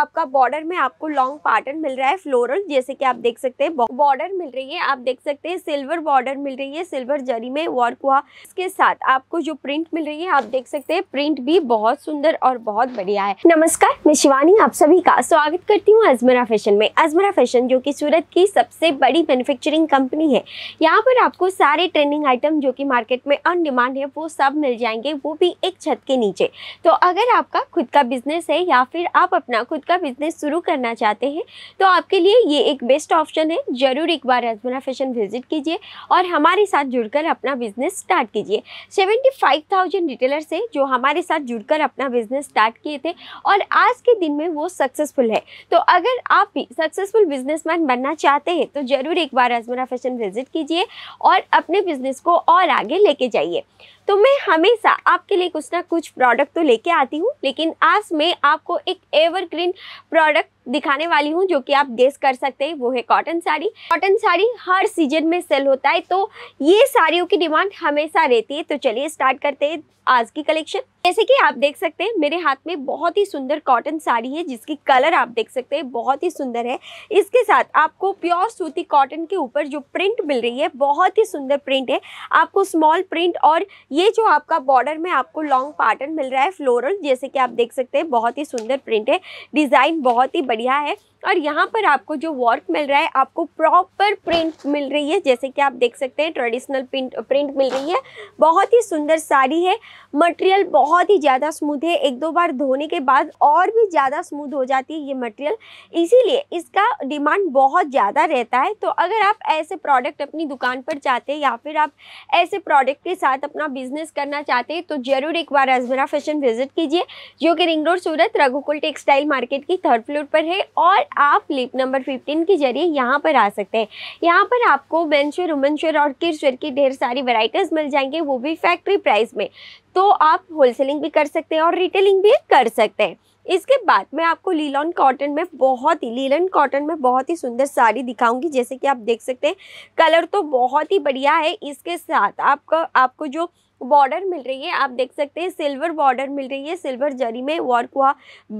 आपका बॉर्डर में आपको लॉन्ग पार्टन मिल रहा है फ्लोरल जैसे कि आप देख सकते हैं बॉर्डर मिल रही है आप देख सकते हैं सिल्वर बॉर्डर मिल रही है सिल्वर जरी में वर्क हुआ इसके साथ आपको जो प्रिंट मिल रही है आप देख सकते हैं प्रिंट भी बहुत सुंदर और बहुत बढ़िया है नमस्कार मैं शिवानी आप सभी का स्वागत करती हूँ अजमरा फैशन में अजमरा फैशन जो की सूरत की सबसे बड़ी मैन्युफेक्चरिंग कंपनी है यहाँ पर आपको सारे ट्रेंडिंग आइटम जो की मार्केट में अन डिमांड है वो सब मिल जाएंगे वो भी एक छत के नीचे तो अगर आपका खुद का बिजनेस है या फिर आप अपना खुद का मतलब बिजनेस शुरू करना चाहते हैं तो आपके लिए ये एक बेस्ट ऑप्शन है ज़रूर एक बार अजमरा फैशन विजिट कीजिए और हमारे साथ जुड़कर अपना बिजनेस स्टार्ट कीजिए सेवेंटी फाइव थाउजेंड रिटेलर से जो हमारे साथ जुड़कर अपना बिजनेस स्टार्ट किए थे और आज के दिन में वो सक्सेसफुल है तो अगर आप भी सक्सेसफुल बिजनेसमैन बनना चाहते हैं तो ज़रूर एक बार अजमरा फैशन विजिट कीजिए और अपने बिजनेस को और आगे लेके जाइए तो मैं हमेशा आपके लिए कुछ ना कुछ प्रोडक्ट तो लेके आती हूँ लेकिन आज मैं आपको एक एवरग्रीन प्रोडक्ट दिखाने वाली हूँ जो कि आप गेस कर सकते हैं वो है कॉटन साड़ी कॉटन साड़ी हर सीजन में सेल होता है तो ये साड़ियों की डिमांड हमेशा रहती है तो चलिए स्टार्ट करते हैं आज की कलेक्शन जैसे कि आप देख सकते हैं मेरे हाथ में बहुत ही सुंदर कॉटन साड़ी है जिसकी कलर आप देख सकते हैं बहुत ही सुंदर है इसके साथ आपको प्योर सूती कॉटन के ऊपर जो प्रिंट मिल रही है बहुत ही सुंदर प्रिंट है आपको स्मॉल प्रिंट और ये जो आपका बॉर्डर में आपको लॉन्ग पैटर्न मिल रहा है फ्लोरल जैसे कि आप देख सकते हैं बहुत ही सुंदर प्रिंट है डिज़ाइन बहुत ही बढ़िया बढ़िया है और यहाँ पर आपको जो वर्क मिल रहा है आपको प्रॉपर प्रिंट मिल रही है जैसे कि आप देख सकते हैं ट्रेडिशनल प्रिंट प्रिंट मिल रही है बहुत ही सुंदर साड़ी है मटेरियल बहुत ही ज़्यादा स्मूथ है एक दो बार धोने के बाद और भी ज़्यादा स्मूथ हो जाती है ये मटेरियल इसीलिए इसका डिमांड बहुत ज़्यादा रहता है तो अगर आप ऐसे प्रोडक्ट अपनी दुकान पर चाहते हैं या फिर आप ऐसे प्रोडक्ट के साथ अपना बिजनेस करना चाहते हैं तो ज़रूर एक बार अजमेरा फैशन विजिट कीजिए जो कि ring road Surat Raghukul textile market की थर्ड फ्लोर पर है और आप लिप नंबर 15 के जरिए यहाँ पर आ सकते हैं यहाँ पर आपको मेनशेयर वुमेनशेयर और किड्सवेयर की ढेर सारी वेराइटीज़ मिल जाएंगे वो भी फैक्ट्री प्राइस में तो आप होलसेलिंग भी कर सकते हैं और रिटेलिंग भी कर सकते हैं इसके बाद मैं आपको लीलन कॉटन में बहुत ही लीलन कॉटन में बहुत ही सुंदर साड़ी दिखाऊंगी जैसे कि आप देख सकते हैं कलर तो बहुत ही बढ़िया है इसके साथ आपका आपको जो बॉर्डर मिल रही है आप देख सकते हैं सिल्वर बॉर्डर मिल रही है सिल्वर जरी में वर्क हुआ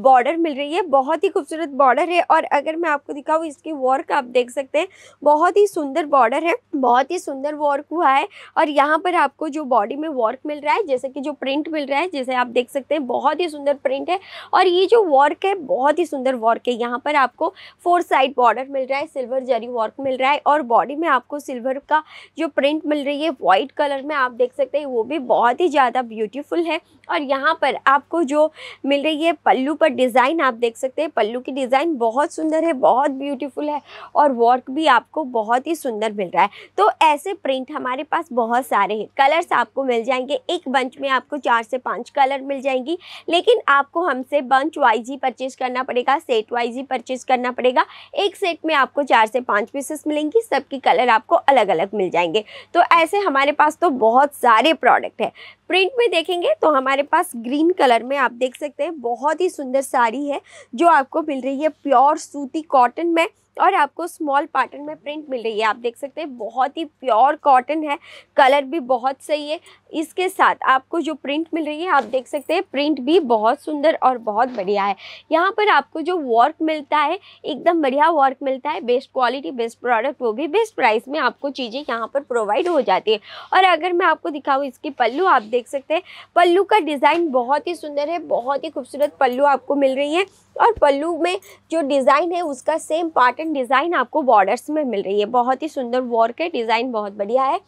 बॉर्डर मिल रही है बहुत ही खूबसूरत बॉर्डर है और अगर मैं आपको दिखाऊँ इसकी वर्क आप देख सकते हैं बहुत ही सुंदर बॉर्डर है बहुत ही सुंदर वर्क हुआ है और यहाँ पर आपको जो बॉडी में वर्क मिल रहा है जैसे कि जो प्रिंट मिल रहा है जैसे आप देख सकते हैं बहुत ही सुंदर प्रिंट है और ये जो वर्क है बहुत ही सुंदर वर्क है यहाँ पर आपको फोर साइड बॉर्डर मिल रहा है सिल्वर जरी वर्क मिल रहा है और बॉडी में आपको सिल्वर का जो प्रिंट मिल रही है वाइट कलर में आप देख सकते हैं वो भी बहुत ही ज़्यादा ब्यूटीफुल है और यहाँ पर आपको जो मिल रही है पल्लू पर डिज़ाइन आप देख सकते हैं पल्लू की डिज़ाइन बहुत सुंदर है बहुत ब्यूटीफुल है और वर्क भी आपको बहुत ही सुंदर मिल रहा है तो ऐसे प्रिंट हमारे पास बहुत सारे हैं कलर्स आपको मिल जाएंगे एक बंच में आपको चार से पाँच कलर मिल जाएंगी लेकिन आपको हमसे बंच वाइज ही परचेज करना पड़ेगा सेट वाइज ही परचेज करना पड़ेगा एक सेट में आपको चार से पाँच पीसेस मिलेंगी सबकी कलर आपको अलग अलग मिल जाएंगे तो ऐसे हमारे पास तो बहुत सारे प्रोडक्ट प्रोडक्ट है प्रिंट में देखेंगे तो हमारे पास ग्रीन कलर में आप देख सकते हैं बहुत ही सुंदर साड़ी है जो आपको मिल रही है प्योर सूती कॉटन में और आपको स्मॉल पैटर्न में प्रिंट मिल रही है आप देख सकते हैं बहुत ही प्योर कॉटन है कलर भी बहुत सही है इसके साथ आपको जो प्रिंट मिल रही है आप देख सकते हैं प्रिंट भी बहुत सुंदर और बहुत बढ़िया है यहाँ पर आपको जो वर्क मिलता है एकदम बढ़िया वर्क मिलता है बेस्ट क्वालिटी बेस्ट प्रोडक्ट वो भी बेस्ट प्राइस में आपको चीज़ें यहाँ पर प्रोवाइड हो जाती है और अगर मैं आपको दिखाऊँ इसकी पल्लू आप देख सकते हैं पल्लू का डिज़ाइन बहुत ही सुंदर है बहुत ही खूबसूरत पल्लू आपको मिल रही है और पल्लू में जो डिज़ाइन है उसका सेम पार्टन डिज़ाइन आपको बॉर्डर्स में मिल रही है बहुत ही सुंदर वर्क है डिज़ाइन बहुत बढ़िया है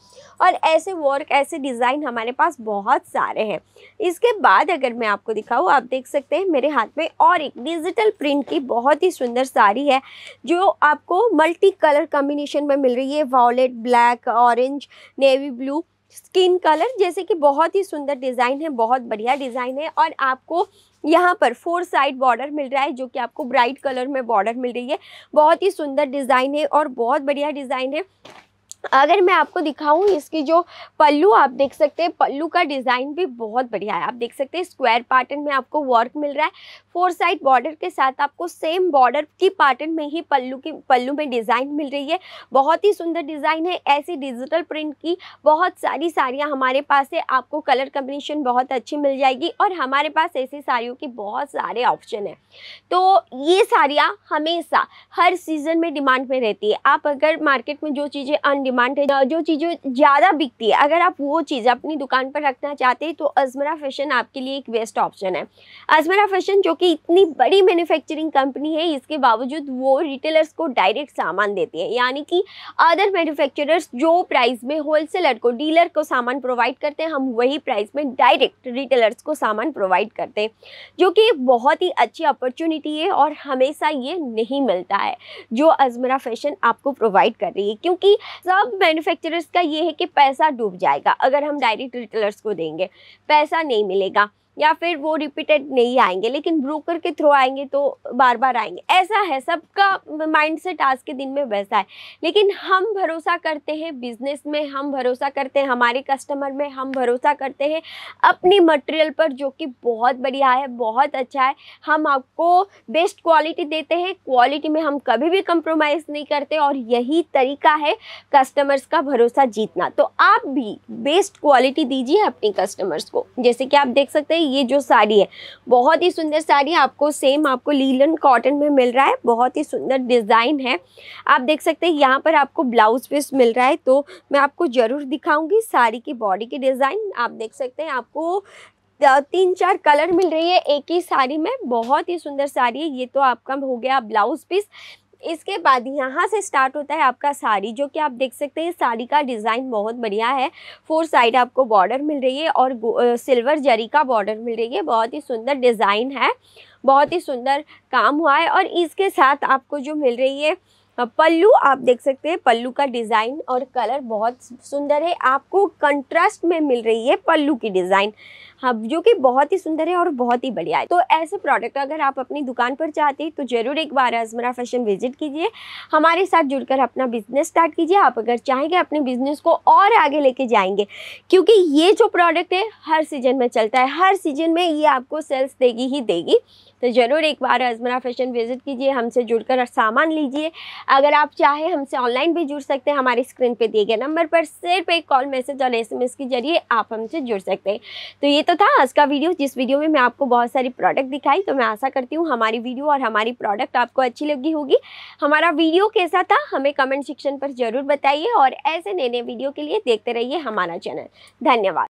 और ऐसे वर्क ऐसे डिज़ाइन हमारे पास बहुत सारे हैं इसके बाद अगर मैं आपको दिखाऊँ आप देख सकते हैं मेरे हाथ में और एक डिजिटल प्रिंट की बहुत ही सुंदर साड़ी है जो आपको मल्टी कलर कम्बिनेशन में मिल रही है violet black orange navy blue skin colour जैसे कि बहुत ही सुंदर डिज़ाइन है बहुत बढ़िया डिज़ाइन है और आपको यहाँ पर फोर साइड बॉर्डर मिल रहा है जो कि आपको ब्राइट कलर में बॉर्डर मिल रही है बहुत ही सुंदर डिज़ाइन है और बहुत बढ़िया डिज़ाइन है अगर मैं आपको दिखाऊं इसकी जो पल्लू आप देख सकते हैं पल्लू का डिज़ाइन भी बहुत बढ़िया है आप देख सकते हैं स्क्वायर पैटर्न में आपको वर्क मिल रहा है फोर साइड बॉर्डर के साथ आपको सेम बॉर्डर की पैटर्न में ही पल्लू की पल्लू में डिज़ाइन मिल रही है बहुत ही सुंदर डिज़ाइन है ऐसी डिजिटल प्रिंट की बहुत सारी साड़ियाँ हमारे पास है आपको कलर कम्बिनेशन बहुत अच्छी मिल जाएगी और हमारे पास ऐसी साड़ियों की बहुत सारे ऑप्शन हैं तो ये साड़ियाँ हमेशा हर सीज़न में डिमांड में रहती है आप अगर मार्केट में जो चीज़ें अन डिमांड है जो चीज़ें ज़्यादा बिकती है अगर आप वो चीज़ अपनी दुकान पर रखना चाहते हैं तो अजमरा फैशन आपके लिए एक बेस्ट ऑप्शन है अजमरा फैशन जो कि इतनी बड़ी मैन्युफैक्चरिंग कंपनी है इसके बावजूद वो रिटेलर्स को डायरेक्ट सामान देती है यानी कि अदर मैन्युफैक्चरर्स जो प्राइस में होलसेलर को डीलर को सामान प्रोवाइड करते हैं हम वही प्राइस में डायरेक्ट रिटेलर्स को सामान प्रोवाइड करते हैं जो कि बहुत ही अच्छी अपॉर्चुनिटी है और हमेशा ये नहीं मिलता है जो अजमरा फैशन आपको प्रोवाइड कर रही है क्योंकि अब मैन्युफैक्चरर्स का ये है कि पैसा डूब जाएगा अगर हम डायरेक्ट रिटेलर्स को देंगे पैसा नहीं मिलेगा या फिर वो रिपीटेड नहीं आएंगे लेकिन ब्रोकर के थ्रू आएंगे तो बार बार आएंगे ऐसा है सबका माइंड सेट आज के दिन में वैसा है लेकिन हम भरोसा करते हैं बिजनेस में हम भरोसा करते हैं हमारे कस्टमर में हम भरोसा करते हैं अपनी मटेरियल पर जो कि बहुत बढ़िया है बहुत अच्छा है हम आपको बेस्ट क्वालिटी देते हैं क्वालिटी में हम कभी भी कंप्रोमाइज़ नहीं करते और यही तरीका है कस्टमर्स का भरोसा जीतना तो आप भी बेस्ट क्वालिटी दीजिए अपने कस्टमर्स को जैसे कि आप देख सकते हैं ये जो साड़ी है बहुत ही सुंदर साड़ी आपको सेम आपको लीलन कॉटन में मिल रहा है बहुत ही सुंदर डिज़ाइन है आप देख सकते हैं यहाँ पर आपको ब्लाउज पीस मिल रहा है तो मैं आपको ज़रूर दिखाऊंगी साड़ी की बॉडी की डिज़ाइन आप देख सकते हैं आपको तीन चार कलर मिल रही है एक ही साड़ी में बहुत ही सुंदर साड़ी है ये तो आपका हो गया ब्लाउज पीस इसके बाद यहाँ से स्टार्ट होता है आपका साड़ी जो कि आप देख सकते हैं साड़ी का डिज़ाइन बहुत बढ़िया है फोर साइड आपको बॉर्डर मिल रही है और सिल्वर जरी का बॉर्डर मिल रही है बहुत ही सुंदर डिज़ाइन है बहुत ही सुंदर काम हुआ है और इसके साथ आपको जो मिल रही है पल्लू आप देख सकते हैं पल्लू का डिज़ाइन और कलर बहुत सुंदर है आपको कंट्रास्ट में मिल रही है पल्लू की डिज़ाइन हाँ जो कि बहुत ही सुंदर है और बहुत ही बढ़िया है तो ऐसे प्रोडक्ट अगर आप अपनी दुकान पर चाहते हैं तो ज़रूर एक बार अजमरा फैशन विजिट कीजिए हमारे साथ जुड़कर अपना बिजनेस स्टार्ट कीजिए आप अगर चाहेंगे अपने बिजनेस को और आगे लेके जाएंगे क्योंकि ये जो प्रोडक्ट है हर सीजन में चलता है हर सीजन में ये आपको सेल्स देगी ही देगी तो ज़रूर एक बार अजमरा फैशन विज़िट कीजिए हमसे जुड़कर सामान लीजिए अगर आप चाहें हमसे ऑनलाइन भी जुड़ सकते हैं हमारी स्क्रीन पर दिए गए नंबर पर सिर्फ एक कॉल मैसेज और एस के जरिए आप हमसे जुड़ सकते हैं तो ये तो तो था आज का वीडियो जिस वीडियो में मैं आपको बहुत सारी प्रोडक्ट दिखाई तो मैं आशा करती हूँ हमारी वीडियो और हमारी प्रोडक्ट आपको अच्छी लगी होगी हमारा वीडियो कैसा था हमें कमेंट सेक्शन पर ज़रूर बताइए और ऐसे नए नए वीडियो के लिए देखते रहिए हमारा चैनल धन्यवाद